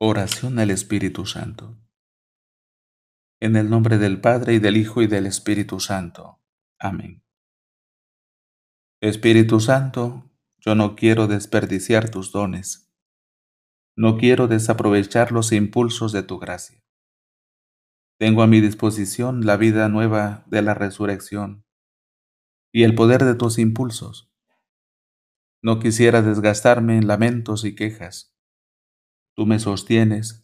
Oración al Espíritu Santo. En el nombre del Padre y del Hijo y del Espíritu Santo. Amén. Espíritu Santo, yo no quiero desperdiciar tus dones. No quiero desaprovechar los impulsos de tu gracia. Tengo a mi disposición la vida nueva de la resurrección y el poder de tus impulsos. No quisiera desgastarme en lamentos y quejas Tú me sostienes,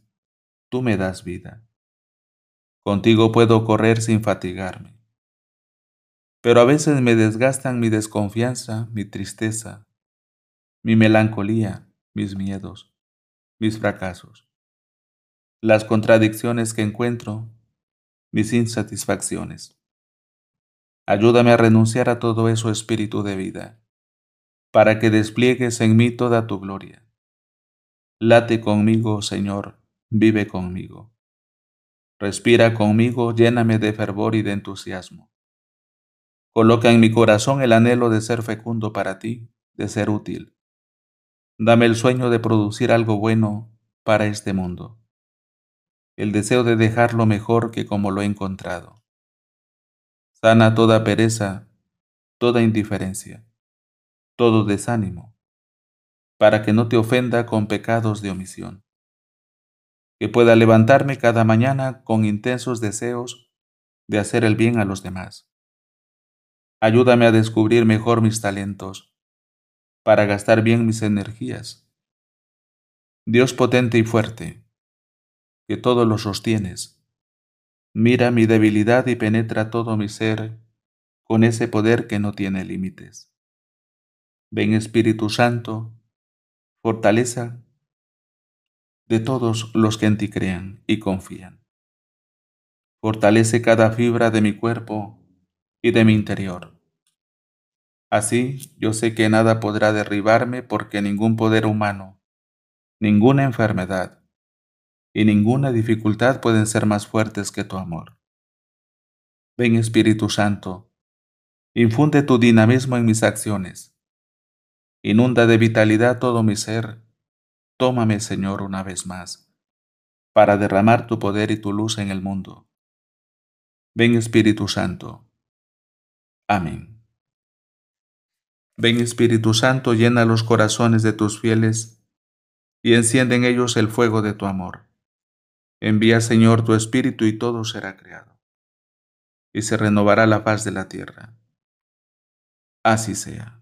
tú me das vida. Contigo puedo correr sin fatigarme. Pero a veces me desgastan mi desconfianza, mi tristeza, mi melancolía, mis miedos, mis fracasos, las contradicciones que encuentro, mis insatisfacciones. Ayúdame a renunciar a todo eso espíritu de vida, para que despliegues en mí toda tu gloria Late conmigo, Señor, vive conmigo. Respira conmigo, lléname de fervor y de entusiasmo. Coloca en mi corazón el anhelo de ser fecundo para ti, de ser útil. Dame el sueño de producir algo bueno para este mundo. El deseo de dejarlo mejor que como lo he encontrado. Sana toda pereza, toda indiferencia, todo desánimo, para que no te ofenda con pecados de omisión. Que pueda levantarme cada mañana con intensos deseos de hacer el bien a los demás. Ayúdame a descubrir mejor mis talentos, para gastar bien mis energías. Dios potente y fuerte, que todo lo sostienes, mira mi debilidad y penetra todo mi ser con ese poder que no tiene límites. Ven Espíritu Santo, fortaleza de todos los que en ti crean y confían. Fortalece cada fibra de mi cuerpo y de mi interior. Así yo sé que nada podrá derribarme porque ningún poder humano, ninguna enfermedad y ninguna dificultad pueden ser más fuertes que tu amor. Ven Espíritu Santo, infunde tu dinamismo en mis acciones Inunda de vitalidad todo mi ser. Tómame, Señor, una vez más, para derramar tu poder y tu luz en el mundo. Ven Espíritu Santo. Amén. Ven Espíritu Santo, llena los corazones de tus fieles y enciende en ellos el fuego de tu amor. Envía, Señor, tu Espíritu y todo será creado, y se renovará la paz de la tierra. Así sea.